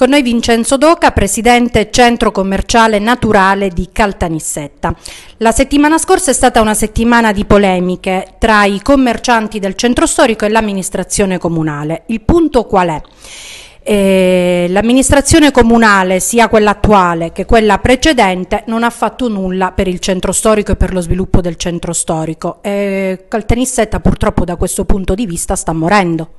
Con noi Vincenzo Doca, presidente centro commerciale naturale di Caltanissetta. La settimana scorsa è stata una settimana di polemiche tra i commercianti del centro storico e l'amministrazione comunale. Il punto qual è? Eh, l'amministrazione comunale, sia quella attuale che quella precedente, non ha fatto nulla per il centro storico e per lo sviluppo del centro storico. Eh, Caltanissetta purtroppo da questo punto di vista sta morendo.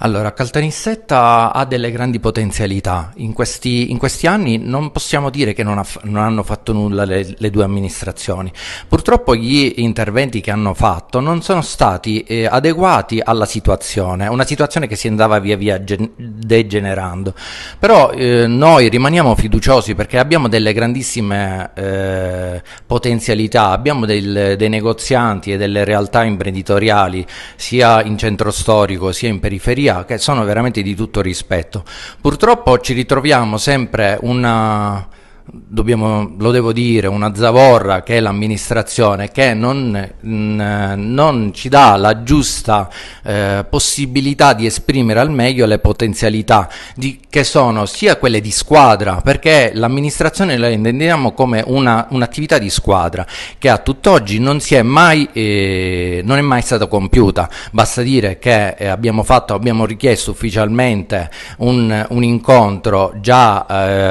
Allora, Caltanissetta ha delle grandi potenzialità. In questi, in questi anni non possiamo dire che non, ha, non hanno fatto nulla le, le, due amministrazioni. Purtroppo gli interventi che hanno fatto non sono stati eh, adeguati alla situazione, una situazione che si andava via via degenerando. Però eh, noi rimaniamo fiduciosi perché abbiamo delle grandissime eh, potenzialità, abbiamo del, dei negozianti e delle realtà imprenditoriali sia in centro storico sia in periferia periferia che sono veramente di tutto rispetto. Purtroppo ci ritroviamo sempre una dobbiamo, lo devo dire, una zavorra che è l'amministrazione che non, mh, non ci dà la giusta eh, possibilità di esprimere al meglio le potenzialità di, che sono sia quelle di squadra, perché l'amministrazione la intendiamo come una, un'attività di squadra che a tutt'oggi non, si è mai, eh, non è mai stata compiuta. Basta dire che eh, abbiamo, fatto, abbiamo richiesto ufficialmente un, un incontro già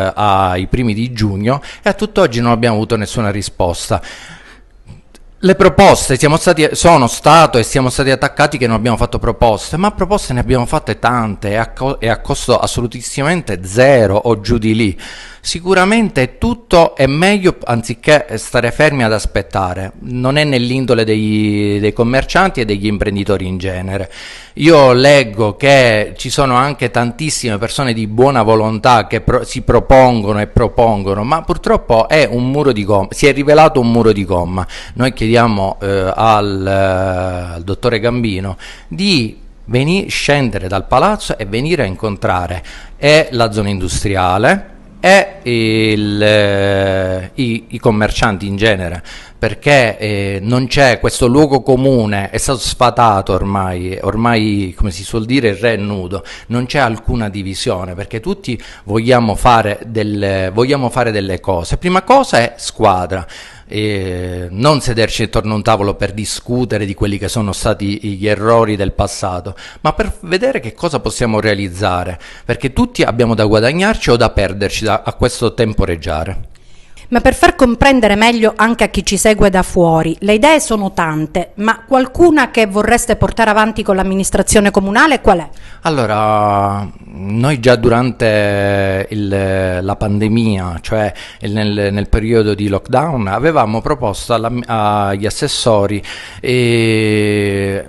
eh, ai primi di giugno giugno e a tutt'oggi non abbiamo avuto nessuna risposta. Le proposte stati, sono stato e siamo stati attaccati che non abbiamo fatto proposte, ma proposte ne abbiamo fatte tante e a, co- e a costo assolutissimamente zero o giù di lì. Sicuramente tutto è meglio anziché stare fermi ad aspettare, non è nell'indole degli, dei commercianti e degli imprenditori in genere. Io leggo che ci sono anche tantissime persone di buona volontà che pro- si propongono e propongono, ma purtroppo è un muro di gomma, si è rivelato un muro di gomma. Noi che chiediamo eh, al, eh, al dottore Gambino di venire, scendere dal palazzo e venire a incontrare è la zona industriale, e il, eh, i, i, commercianti in genere perché eh, non c'è questo luogo comune, è stato sfatato ormai, ormai come si suol dire il re è nudo, non c'è alcuna divisione perché tutti vogliamo fare delle, vogliamo fare delle cose. Prima cosa è squadra. Eh, non sederci intorno a un tavolo per discutere di quelli che sono stati gli errori del passato, ma per vedere che cosa possiamo realizzare, perché tutti abbiamo da guadagnarci o da perderci da, a questo temporeggiare. Ma per far comprendere meglio anche a chi ci segue da fuori, le idee sono tante, ma qualcuna che vorreste portare avanti con l'amministrazione comunale qual è? Allora, noi già durante il, la pandemia, cioè nel, nel, periodo di lockdown, avevamo proposto alla, agli assessori... E eh,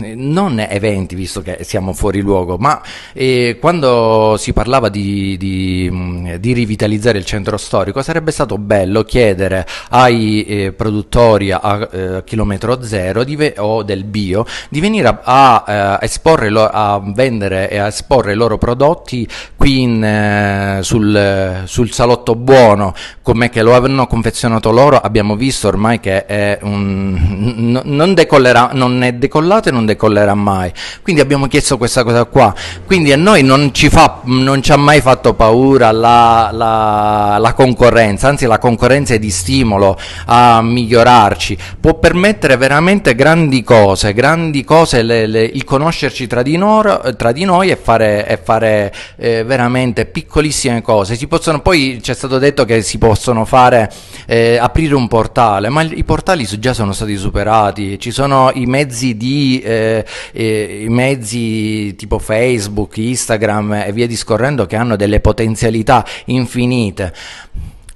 eh, non eventi visto che siamo fuori luogo, ma eh, quando si parlava di, di, mm, di, rivitalizzare il centro storico sarebbe stato bello chiedere ai eh, produttori a eh, chilometro zero di, o del bio di venire a, a, eh, esporre, a vendere e a esporre i loro prodotti qui in, eh, sul, sul, salotto buono, come che lo hanno confezionato loro, abbiamo visto ormai che un, non, decollerà, non è decollato e non non decollerà mai. Quindi abbiamo chiesto questa cosa qua. Quindi a noi non ci, fa, non ci ha mai fatto paura la, la, la, concorrenza, anzi la concorrenza è di stimolo a migliorarci, può permettere veramente grandi cose, grandi cose le, le, il conoscerci tra di, nor, tra di, noi e fare, e fare eh, veramente piccolissime cose. Possono, poi ci è stato detto che si possono fare, eh, aprire un portale, ma i portali già sono stati superati, ci sono i mezzi di... Eh, eh, eh, i mezzi tipo Facebook, Instagram e via discorrendo che hanno delle potenzialità infinite.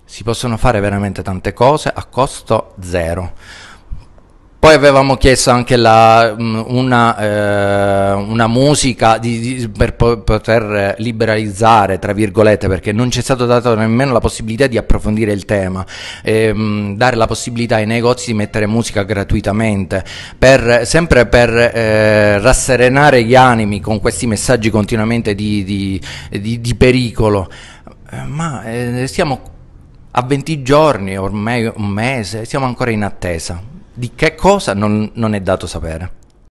Si possono fare veramente tante cose a costo zero. Poi avevamo chiesto anche la, mm, una, eh, una, musica di, di, per poter liberalizzare, tra virgolette, perché non ci è stata data nemmeno la possibilità di approfondire il tema, ehm, dare la possibilità ai negozi di mettere musica gratuitamente, per, sempre per eh, rasserenare gli animi con questi messaggi continuamente di, di pericolo. Eh, ma eh, siamo a 20 giorni, ormai un mese, siamo ancora in attesa. Di che cosa non, non è dato sapere.